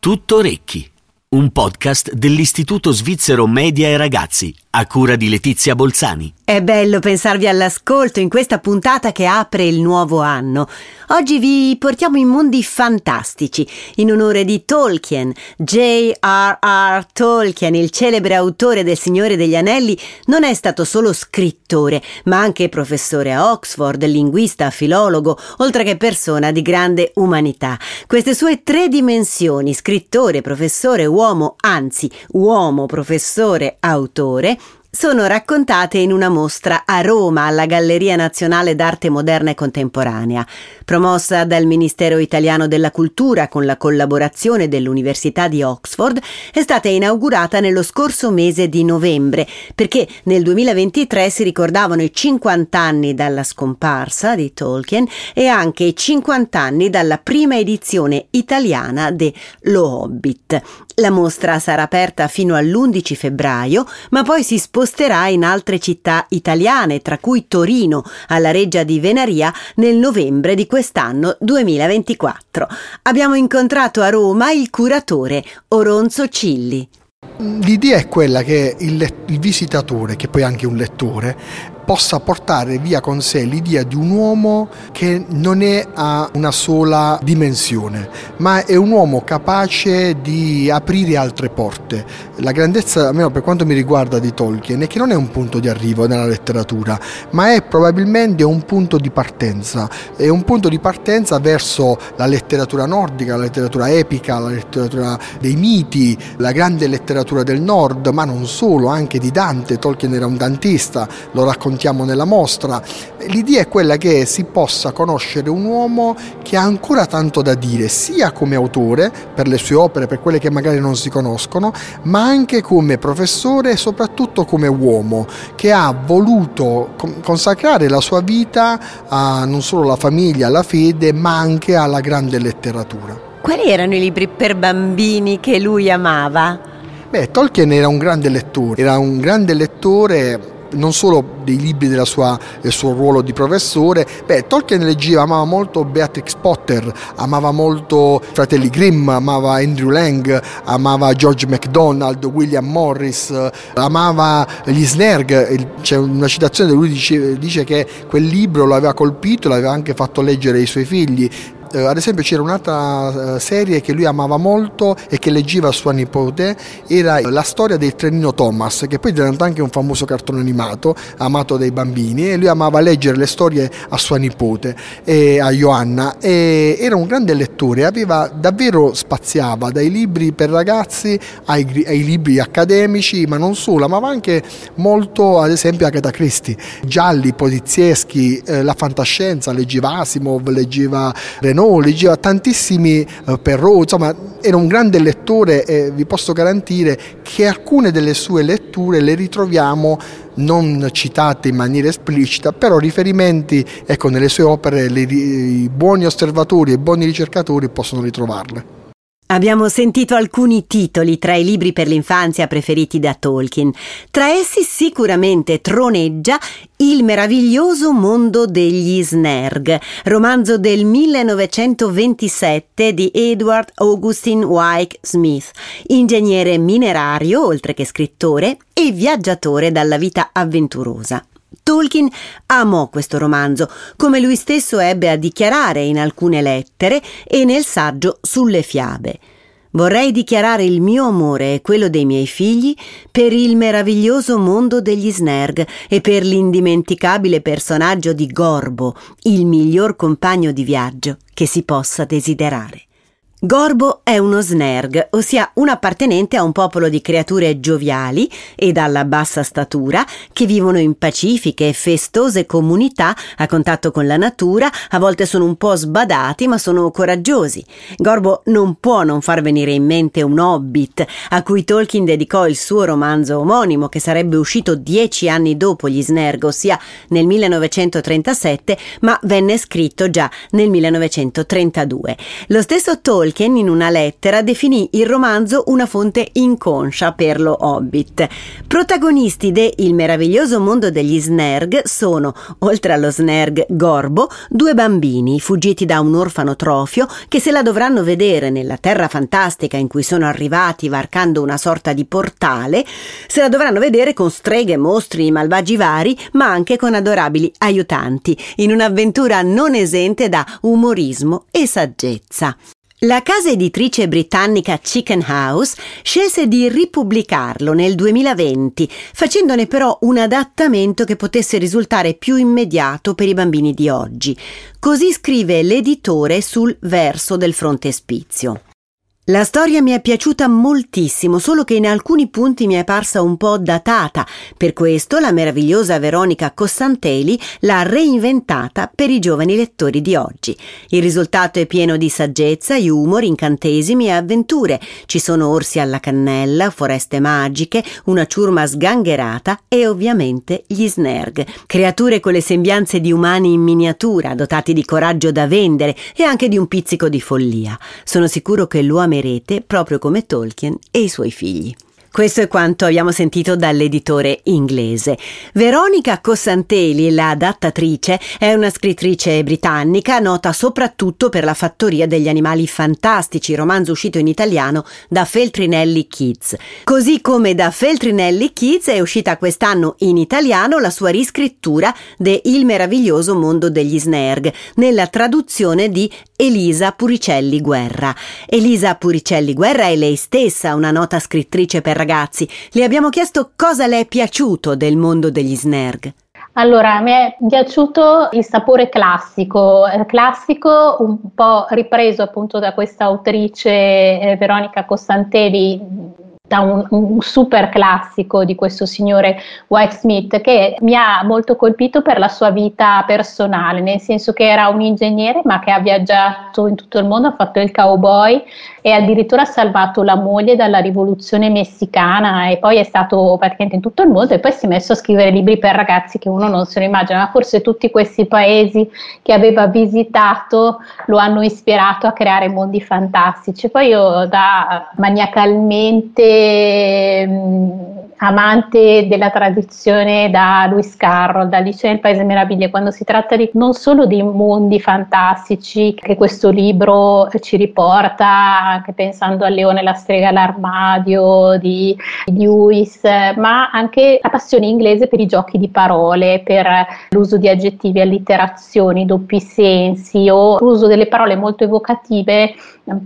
Tutto Orecchi, un podcast dell'Istituto Svizzero Media e Ragazzi, a cura di Letizia Bolzani. È bello pensarvi all'ascolto in questa puntata che apre il nuovo anno. Oggi vi portiamo in mondi fantastici, in onore di Tolkien. J.R.R. Tolkien, il celebre autore del Signore degli Anelli, non è stato solo scrittore, ma anche professore a Oxford, linguista, filologo, oltre che persona di grande umanità. Queste sue tre dimensioni, scrittore, professore, uomo, anzi, uomo, professore, autore, sono raccontate in una mostra a Roma alla Galleria Nazionale d'Arte Moderna e Contemporanea, promossa dal Ministero italiano della Cultura con la collaborazione dell'Università di Oxford, è stata inaugurata nello scorso mese di novembre, perché nel 2023 si ricordavano i 50 anni dalla scomparsa di Tolkien e anche i 50 anni dalla prima edizione italiana de Lo Hobbit. La mostra sarà aperta fino all'11 febbraio, ma poi si sposta sposterà in altre città italiane, tra cui Torino, alla Reggia di Venaria, nel novembre di quest'anno 2024. Abbiamo incontrato a Roma il curatore Oronzo Cilli. L'idea è quella che il, il, visitatore, che poi è anche un lettore, possa portare via con sé l'idea di un uomo che non è a una sola dimensione, ma è un uomo capace di aprire altre porte. La grandezza, almeno per quanto mi riguarda, di Tolkien è che non è un punto di arrivo nella letteratura, ma è probabilmente un punto di partenza, è un punto di partenza verso la letteratura nordica, la letteratura epica, la letteratura dei miti, la grande letteratura del nord, ma non solo, anche di Dante, Tolkien era un dantista, lo raccontava raccontiamo nella mostra. L'idea è quella che si possa conoscere un uomo che ha ancora tanto da dire, sia come autore per le sue opere, per quelle che magari non si conoscono, ma anche come professore e soprattutto come uomo che ha voluto consacrare la sua vita a non solo alla famiglia, alla fede, ma anche alla grande letteratura. Quali erano i libri per bambini che lui amava? Beh, Tolkien era un grande lettore, era un grande lettore non solo dei libri sua, del suo ruolo di professore, beh, Tolkien leggeva, amava molto Beatrix Potter, amava molto Fratelli Grimm, amava Andrew Lang, amava George MacDonald, William Morris, amava gli Snerg, c'è una citazione dove lui dice, dice che quel libro lo aveva colpito, l'aveva anche fatto leggere ai suoi figli, eh, ad esempio c'era un'altra eh, serie che lui amava molto e che leggeva a sua nipote, era la storia del trenino Thomas, che poi è diventato anche un famoso cartone animato, amato dai bambini, e lui amava leggere le storie a sua nipote, eh, a Joanna, e era un grande lettore, aveva, davvero spaziava dai libri per ragazzi ai, ai libri accademici, ma non solo, amava anche molto ad esempio Agatha Christie, gialli, polizieschi, eh, la fantascienza, leggeva Asimov, leggeva Renault, no, leggeva tantissimi eh, Perrault, insomma era un grande lettore e vi posso garantire che alcune delle sue letture le ritroviamo non citate in maniera esplicita, però riferimenti, ecco, nelle sue opere le, i buoni osservatori e i buoni ricercatori possono ritrovarle. Abbiamo sentito alcuni titoli tra i libri per l'infanzia preferiti da Tolkien. Tra essi sicuramente troneggia Il meraviglioso mondo degli Snerg, romanzo del 1927 di Edward Augustin Wyke Smith, ingegnere minerario oltre che scrittore e viaggiatore dalla vita avventurosa. Tolkien amò questo romanzo, come lui stesso ebbe a dichiarare in alcune lettere e nel saggio sulle fiabe. Vorrei dichiarare il mio amore e quello dei miei figli per il meraviglioso mondo degli Snerg e per l'indimenticabile personaggio di Gorbo, il miglior compagno di viaggio che si possa desiderare. Gorbo è uno snerg, ossia un appartenente a un popolo di creature gioviali e dalla bassa statura che vivono in pacifiche e festose comunità a contatto con la natura, a volte sono un po' sbadati ma sono coraggiosi. Gorbo non può non far venire in mente un hobbit a cui Tolkien dedicò il suo romanzo omonimo che sarebbe uscito dieci anni dopo gli snerg, ossia nel 1937, ma venne scritto già nel 1932. Lo stesso Tolkien Tolkien, in una lettera, definì il romanzo una fonte inconscia per lo Hobbit. Protagonisti de Il meraviglioso mondo degli Snerg sono, oltre allo Snerg Gorbo, due bambini fuggiti da un orfanotrofio che se la dovranno vedere nella terra fantastica in cui sono arrivati varcando una sorta di portale, se la dovranno vedere con streghe, mostri, malvagi vari, ma anche con adorabili aiutanti, in un'avventura non esente da umorismo e saggezza. La casa editrice britannica Chicken House scelse di ripubblicarlo nel 2020, facendone però un adattamento che potesse risultare più immediato per i bambini di oggi. Così scrive l'editore sul verso del frontespizio. La storia mi è piaciuta moltissimo, solo che in alcuni punti mi è parsa un po' datata. Per questo la meravigliosa Veronica Costanteli l'ha reinventata per i giovani lettori di oggi. Il risultato è pieno di saggezza, humor, incantesimi e avventure. Ci sono orsi alla cannella, foreste magiche, una ciurma sgangherata e ovviamente gli snerg, creature con le sembianze di umani in miniatura, dotati di coraggio da vendere e anche di un pizzico di follia. Sono sicuro che lo amerete amerete proprio come Tolkien e i suoi figli. Questo è quanto abbiamo sentito dall'editore inglese. Veronica Costanteli, la adattatrice, è una scrittrice britannica nota soprattutto per La fattoria degli animali fantastici, romanzo uscito in italiano da Feltrinelli Kids. Così come da Feltrinelli Kids è uscita quest'anno in italiano la sua riscrittura de Il meraviglioso mondo degli Snerg, nella traduzione di Elisa Puricelli Guerra. Elisa Puricelli Guerra è lei stessa una nota scrittrice per ragazzi. Le abbiamo chiesto cosa le è piaciuto del mondo degli snerg. Allora, mi è piaciuto il sapore classico, eh, classico un po' ripreso appunto da questa autrice eh, Veronica Costantelli da un, un, super classico di questo signore White Smith che mi ha molto colpito per la sua vita personale, nel senso che era un ingegnere ma che ha viaggiato in tutto il mondo, ha fatto il cowboy, e addirittura ha salvato la moglie dalla rivoluzione messicana e poi è stato praticamente in tutto il mondo e poi si è messo a scrivere libri per ragazzi che uno non se lo immagina, ma forse tutti questi paesi che aveva visitato lo hanno ispirato a creare mondi fantastici. Poi io da maniacalmente... Mh, mm, amante della tradizione da Lewis Carroll, da Alice nel Paese Meraviglie, quando si tratta di, non solo di mondi fantastici che questo libro ci riporta, anche pensando a Leone la strega all'armadio di, di Lewis, ma anche la passione inglese per i giochi di parole, per l'uso di aggettivi, allitterazioni, doppi sensi o l'uso delle parole molto evocative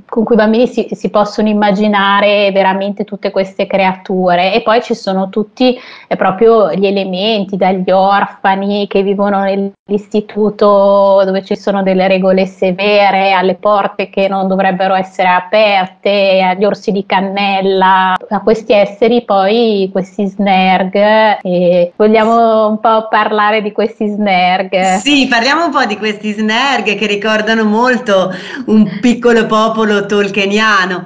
con cui i bambini si, si, possono immaginare veramente tutte queste creature e poi ci sono tutti eh, proprio gli elementi dagli orfani che vivono nell'istituto dove ci sono delle regole severe alle porte che non dovrebbero essere aperte agli orsi di cannella a questi esseri poi questi snerg e vogliamo un po' parlare di questi snerg sì parliamo un po' di questi snerg che ricordano molto un piccolo popolo popolo tolkieniano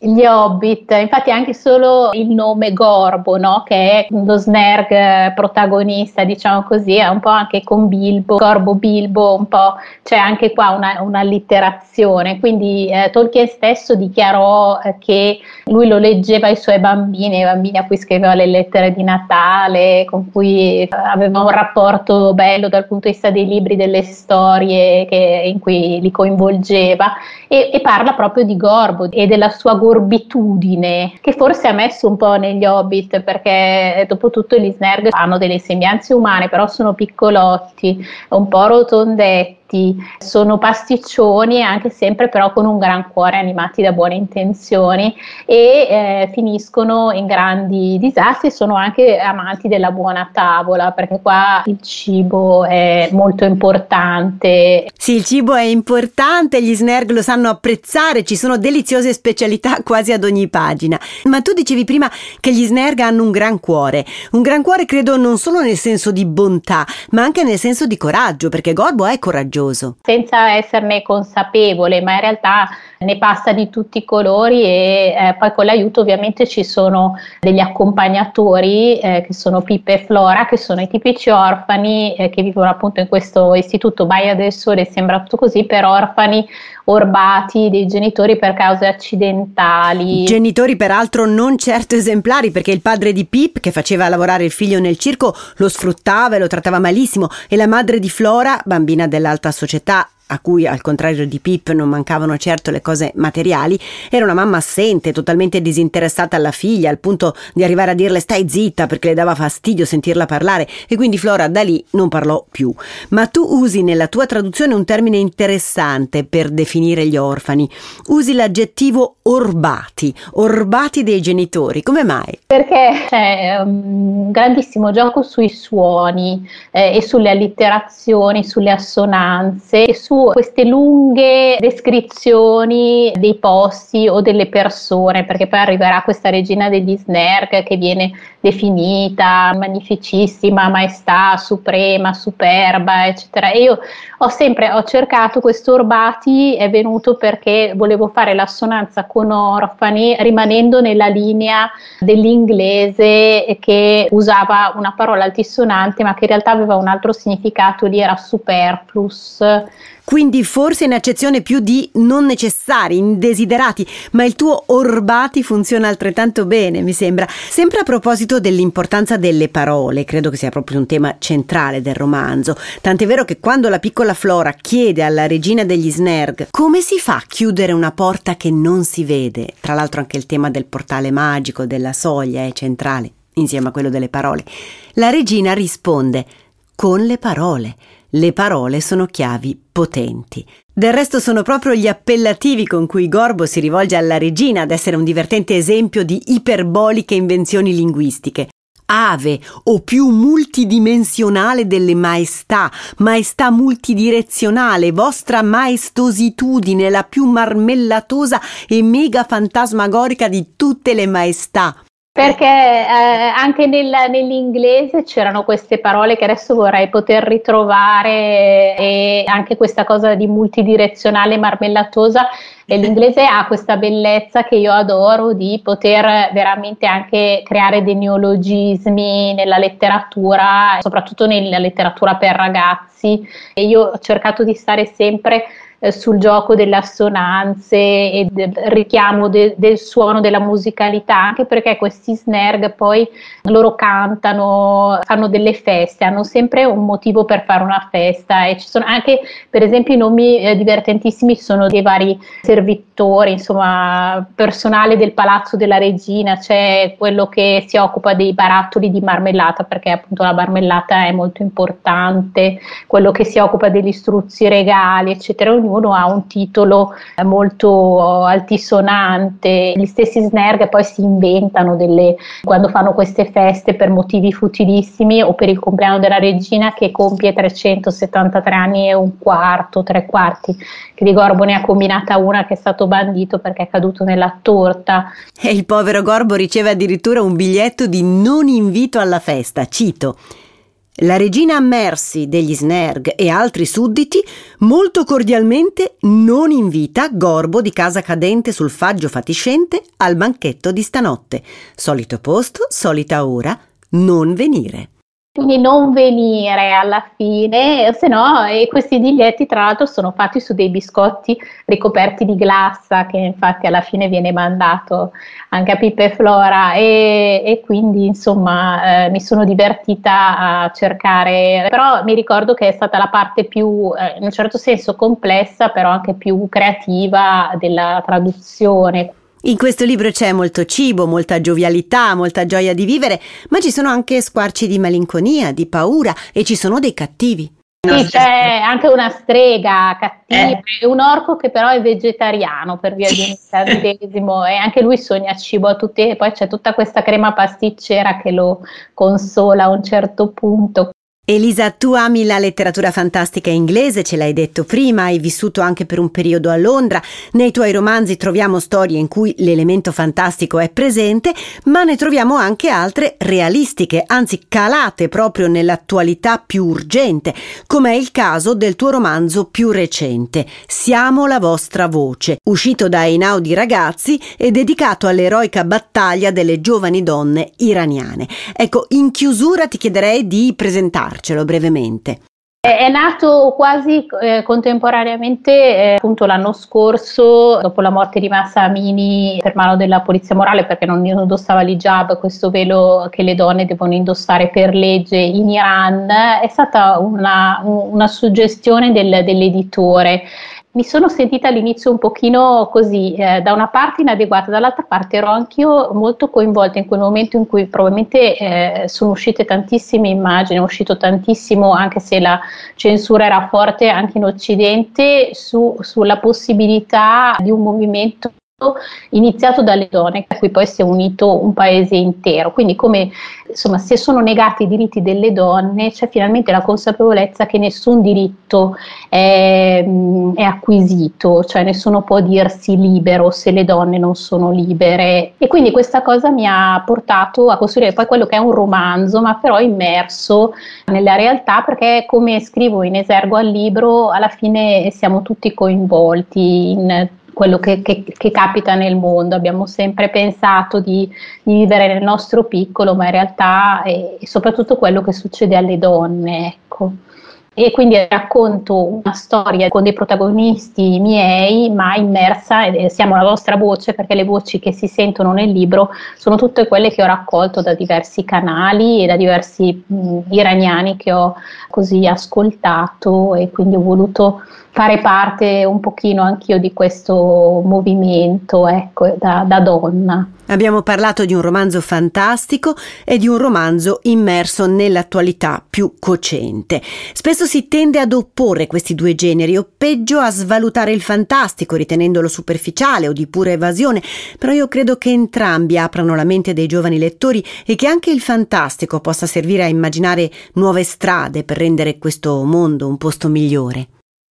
gli Hobbit, infatti anche solo il nome Gorbo, no? che è lo snerg protagonista, diciamo così, è un po' anche con Bilbo, Gorbo Bilbo, un po' c'è anche qua una, un'allitterazione, quindi eh, Tolkien stesso dichiarò eh, che lui lo leggeva ai suoi bambini, ai bambini a cui scriveva le lettere di Natale, con cui eh, aveva un rapporto bello dal punto di vista dei libri, delle storie che, in cui li coinvolgeva e, e parla proprio di Gorbo e della sua guerra morbitudine che forse ha messo un po' negli Hobbit perché eh, dopo tutto gli Snerg hanno delle sembianze umane però sono piccolotti, un po' rotondetti sconfitti, sono pasticcioni anche sempre però con un gran cuore animati da buone intenzioni e eh, finiscono in grandi disastri, sono anche amanti della buona tavola perché qua il cibo è molto importante. Sì, il cibo è importante, gli snerg lo sanno apprezzare, ci sono deliziose specialità quasi ad ogni pagina, ma tu dicevi prima che gli snerg hanno un gran cuore, un gran cuore credo non solo nel senso di bontà, ma anche nel senso di coraggio, perché Gorbo è coraggioso coraggioso. Senza esserne consapevole, ma in realtà ne passa di tutti i colori e eh, poi con l'aiuto ovviamente ci sono degli accompagnatori eh, che sono Pippe e Flora, che sono i tipici orfani eh, che vivono appunto in questo istituto Baia del Sole, sembra tutto così, per orfani orbati dei genitori per cause accidentali. Genitori peraltro non certo esemplari perché il padre di Pip che faceva lavorare il figlio nel circo lo sfruttava e lo trattava malissimo e la madre di Flora, bambina dell'alta società a cui al contrario di Pip non mancavano certo le cose materiali, era una mamma assente, totalmente disinteressata alla figlia, al punto di arrivare a dirle stai zitta perché le dava fastidio sentirla parlare e quindi Flora da lì non parlò più. Ma tu usi nella tua traduzione un termine interessante per definire gli orfani. Usi l'aggettivo orbati, orbati dei genitori. Come mai? Perché c'è ehm, un grandissimo gioco sui suoni eh, e sulle allitterazioni, sulle assonanze e su queste lunghe descrizioni dei posti o delle persone, perché poi arriverà questa regina degli snack che viene definita magnificissima, maestà, suprema, superba, eccetera. E io ho sempre ho cercato questo Orbati, è venuto perché volevo fare l'assonanza con orfani, rimanendo nella linea dell'inglese che usava una parola altisonante, ma che in realtà aveva un altro significato lì, era superflus quindi forse in accezione più di non necessari, indesiderati, ma il tuo orbati funziona altrettanto bene, mi sembra. Sempre a proposito dell'importanza delle parole, credo che sia proprio un tema centrale del romanzo, tant'è vero che quando la piccola Flora chiede alla regina degli Snerg come si fa a chiudere una porta che non si vede, tra l'altro anche il tema del portale magico, della soglia è centrale, insieme a quello delle parole, la regina risponde con le parole. Le parole sono chiavi potenti. Del resto sono proprio gli appellativi con cui Gorbo si rivolge alla regina ad essere un divertente esempio di iperboliche invenzioni linguistiche. Ave o più multidimensionale delle maestà, maestà multidirezionale, vostra maestositudine, la più marmellatosa e mega fantasmagorica di tutte le maestà. Perché eh, anche nel, nell'inglese c'erano queste parole che adesso vorrei poter ritrovare e anche questa cosa di multidirezionale marmellatosa. L'inglese ha questa bellezza che io adoro di poter veramente anche creare dei neologismi nella letteratura, soprattutto nella letteratura per ragazzi. E io ho cercato di stare sempre eh, sul gioco delle assonanze e del richiamo de- del suono, della musicalità, anche perché questi snerg poi loro cantano, fanno delle feste, hanno sempre un motivo per fare una festa e ci sono anche per esempio i nomi eh, divertentissimi sono dei vari servitori, insomma personale del palazzo della regina, c'è quello che si occupa dei barattoli di marmellata perché appunto la marmellata è molto importante, quello che si occupa degli struzzi regali eccetera, ognuno ha un titolo eh, molto eh, altisonante. Gli stessi Snerg poi si inventano delle, quando fanno queste feste per motivi futilissimi o per il compleanno della regina che compie 373 anni e un quarto, tre quarti, che di Gorbo ne ha combinata una che è stato bandito perché è caduto nella torta. E il povero Gorbo riceve addirittura un biglietto di non invito alla festa, cito la regina Mercy degli Snerg e altri sudditi molto cordialmente non invita Gorbo di casa cadente sul faggio fatiscente al banchetto di stanotte. Solito posto, solita ora, non venire di non venire alla fine, se no e questi biglietti tra l'altro sono fatti su dei biscotti ricoperti di glassa che infatti alla fine viene mandato anche a Pippe e Flora e, e quindi insomma eh, mi sono divertita a cercare, però mi ricordo che è stata la parte più eh, in un certo senso complessa però anche più creativa della traduzione in questo libro c'è molto cibo, molta giovialità, molta gioia di vivere, ma ci sono anche squarci di malinconia, di paura e ci sono dei cattivi. Sì, c'è anche una strega cattiva, eh. un orco che però è vegetariano per via di un incantesimo e anche lui sogna cibo a tutti e poi c'è tutta questa crema pasticcera che lo consola a un certo punto. Elisa, tu ami la letteratura fantastica inglese, ce l'hai detto prima, hai vissuto anche per un periodo a Londra. Nei tuoi romanzi troviamo storie in cui l'elemento fantastico è presente, ma ne troviamo anche altre realistiche, anzi calate proprio nell'attualità più urgente, come è il caso del tuo romanzo più recente, Siamo la vostra voce, uscito da Einaudi Ragazzi e dedicato all'eroica battaglia delle giovani donne iraniane. Ecco, in chiusura ti chiederei di presentarti spiegarcelo brevemente. È nato quasi eh, contemporaneamente, eh, appunto l'anno scorso, dopo la morte di Massa Amini per mano della polizia morale perché non indossava l'hijab, questo velo che le donne devono indossare per legge in Iran, è stata una, una suggestione del, dell'editore mi sono sentita all'inizio un pochino così, eh, da una parte inadeguata, dall'altra parte ero anch'io molto coinvolta in quel momento in cui probabilmente eh, sono uscite tantissime immagini, è uscito tantissimo, anche se la censura era forte anche in Occidente, su, sulla possibilità di un movimento iniziato dalle donne, a cui poi si è unito un paese intero. Quindi come, insomma, se sono negati i diritti delle donne, c'è finalmente la consapevolezza che nessun diritto è, è acquisito, cioè nessuno può dirsi libero se le donne non sono libere. E quindi questa cosa mi ha portato a costruire poi quello che è un romanzo, ma però immerso nella realtà, perché come scrivo in esergo al libro, alla fine siamo tutti coinvolti in quello che, che, che, capita nel mondo. Abbiamo sempre pensato di, vivere nel nostro piccolo, ma in realtà è, è soprattutto quello che succede alle donne. Ecco. E quindi racconto una storia con dei protagonisti miei, ma immersa, e siamo la vostra voce, perché le voci che si sentono nel libro sono tutte quelle che ho raccolto da diversi canali e da diversi mh, iraniani che ho così ascoltato e quindi ho voluto fare parte un pochino anch'io di questo movimento ecco, da, da donna. Abbiamo parlato di un romanzo fantastico e di un romanzo immerso nell'attualità più cocente. Spesso si tende ad opporre questi due generi o peggio a svalutare il fantastico ritenendolo superficiale o di pura evasione, però io credo che entrambi aprano la mente dei giovani lettori e che anche il fantastico possa servire a immaginare nuove strade per rendere questo mondo un posto migliore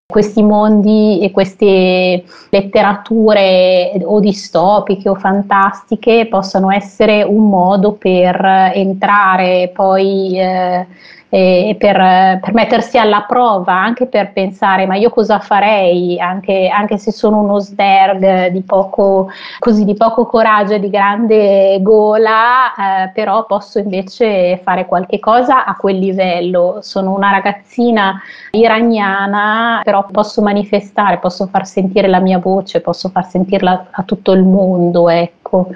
questi mondi e queste letterature o distopiche o fantastiche possano essere un modo per entrare poi eh, eh, per, per, mettersi alla prova, anche per pensare ma io cosa farei, anche, anche se sono uno sderg di poco, così, di poco coraggio e di grande gola, eh, però posso invece fare qualche cosa a quel livello. Sono una ragazzina iraniana, però posso manifestare, posso far sentire la mia voce, posso far sentirla a tutto il mondo. Ecco.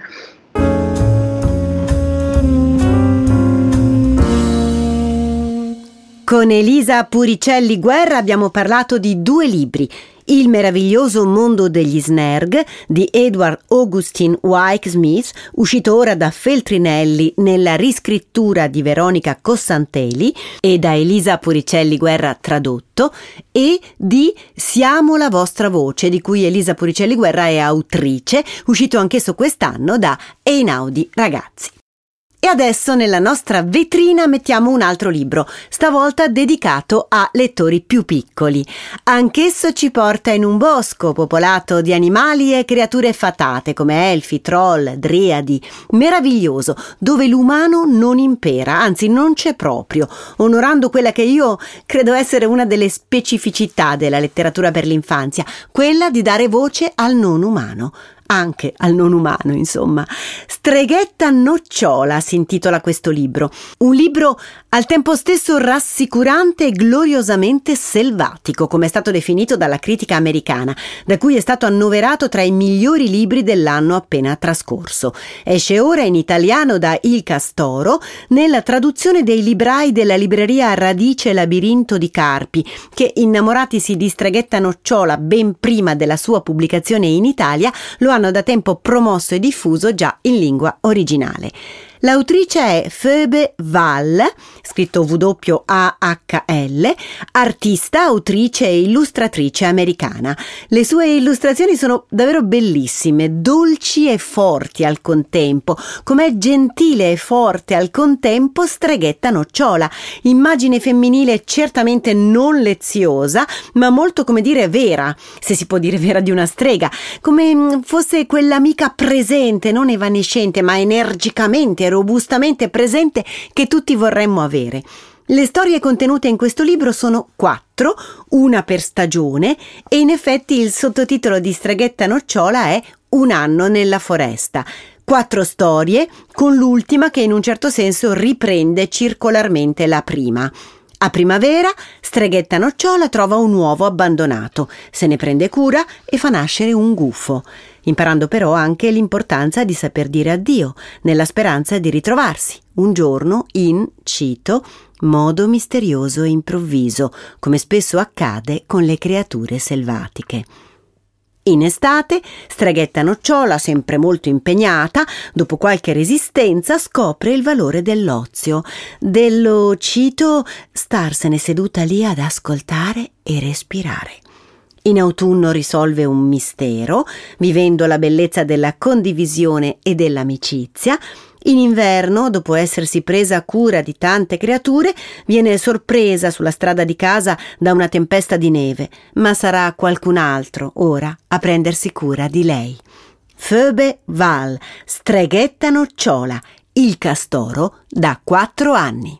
Con Elisa Puricelli Guerra abbiamo parlato di due libri. Il meraviglioso mondo degli Snerg di Edward Augustine Wyke Smith, uscito ora da Feltrinelli nella riscrittura di Veronica Cossanteli e da Elisa Puricelli Guerra tradotto, e di Siamo la vostra voce, di cui Elisa Puricelli Guerra è autrice, uscito anch'esso quest'anno da Einaudi Ragazzi. E adesso nella nostra vetrina mettiamo un altro libro, stavolta dedicato a lettori più piccoli. Anch'esso ci porta in un bosco popolato di animali e creature fatate come elfi, troll, driadi, meraviglioso, dove l'umano non impera, anzi non c'è proprio, onorando quella che io credo essere una delle specificità della letteratura per l'infanzia, quella di dare voce al non umano anche al non umano, insomma. Streghetta nocciola si intitola questo libro, un libro al tempo stesso rassicurante e gloriosamente selvatico, come è stato definito dalla critica americana, da cui è stato annoverato tra i migliori libri dell'anno appena trascorso. Esce ora in italiano da Il Castoro, nella traduzione dei librai della libreria Radice Labirinto di Carpi, che innamoratisi di Streghetta nocciola ben prima della sua pubblicazione in Italia, lo hanno hanno da tempo promosso e diffuso già in lingua originale. L'autrice è Phoebe Wall, scritto W-A-H-L, artista, autrice e illustratrice americana. Le sue illustrazioni sono davvero bellissime, dolci e forti al contempo, com'è gentile e forte al contempo streghetta nocciola, immagine femminile certamente non leziosa, ma molto come dire vera, se si può dire vera di una strega, come mm, fosse quell'amica presente, non evanescente, ma energicamente robustamente presente che tutti vorremmo avere. Le storie contenute in questo libro sono quattro, una per stagione, e in effetti il sottotitolo di Straghetta Nocciola è Un anno nella foresta. Quattro storie, con l'ultima che in un certo senso riprende circolarmente la prima. A primavera, Streghetta Nocciola trova un uovo abbandonato, se ne prende cura e fa nascere un gufo imparando però anche l'importanza di saper dire addio, nella speranza di ritrovarsi un giorno in, cito, modo misterioso e improvviso, come spesso accade con le creature selvatiche. In estate, Streghetta Nocciola, sempre molto impegnata, dopo qualche resistenza scopre il valore dell'ozio, dello, cito, starsene seduta lì ad ascoltare e respirare. In autunno risolve un mistero, vivendo la bellezza della condivisione e dell'amicizia. In inverno, dopo essersi presa cura di tante creature, viene sorpresa sulla strada di casa da una tempesta di neve, ma sarà qualcun altro ora a prendersi cura di lei. Phoebe Val, streghetta nocciola, il castoro da quattro anni.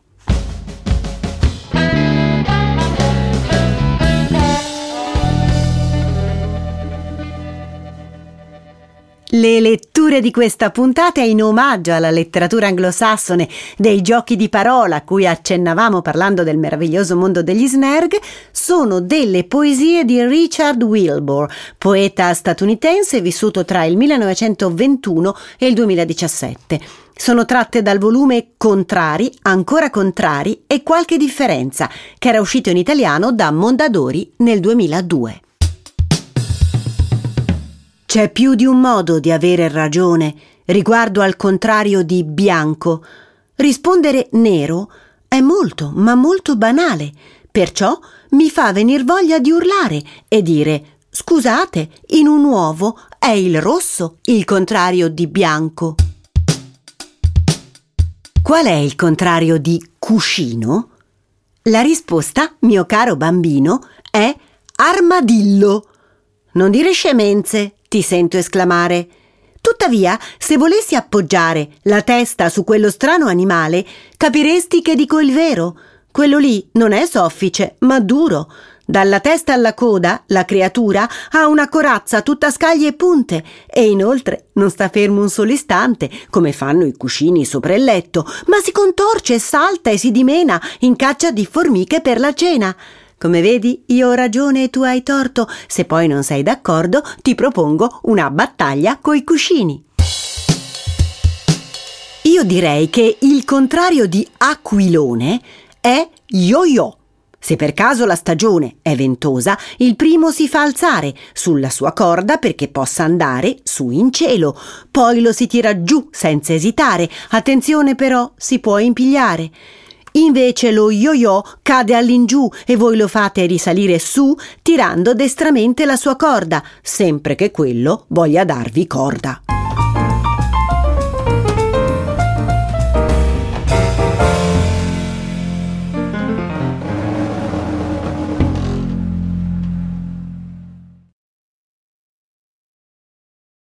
Le letture di questa puntata è in omaggio alla letteratura anglosassone dei giochi di parola a cui accennavamo parlando del meraviglioso mondo degli snerg, sono delle poesie di Richard Wilbur, poeta statunitense vissuto tra il 1921 e il 2017. Sono tratte dal volume Contrari, ancora contrari e qualche differenza, che era uscito in italiano da Mondadori nel 2002. C'è più di un modo di avere ragione riguardo al contrario di bianco. Rispondere nero è molto, ma molto banale, perciò mi fa venir voglia di urlare e dire Scusate, in un uovo è il rosso il contrario di bianco. Qual è il contrario di cuscino? La risposta, mio caro bambino, è armadillo. Non dire scemenze ti sento esclamare. Tuttavia, se volessi appoggiare la testa su quello strano animale, capiresti che dico il vero. Quello lì non è soffice, ma duro. Dalla testa alla coda, la creatura ha una corazza tutta scaglie e punte e inoltre non sta fermo un solo istante, come fanno i cuscini sopra il letto, ma si contorce, salta e si dimena in caccia di formiche per la cena. Come vedi, io ho ragione e tu hai torto. Se poi non sei d'accordo, ti propongo una battaglia coi cuscini. Io direi che il contrario di aquilone è yo-yo. Se per caso la stagione è ventosa, il primo si fa alzare sulla sua corda perché possa andare su in cielo, poi lo si tira giù senza esitare. Attenzione però, si può impigliare. Invece lo yo-yo cade all'ingiù e voi lo fate risalire su tirando destramente la sua corda, sempre che quello voglia darvi corda.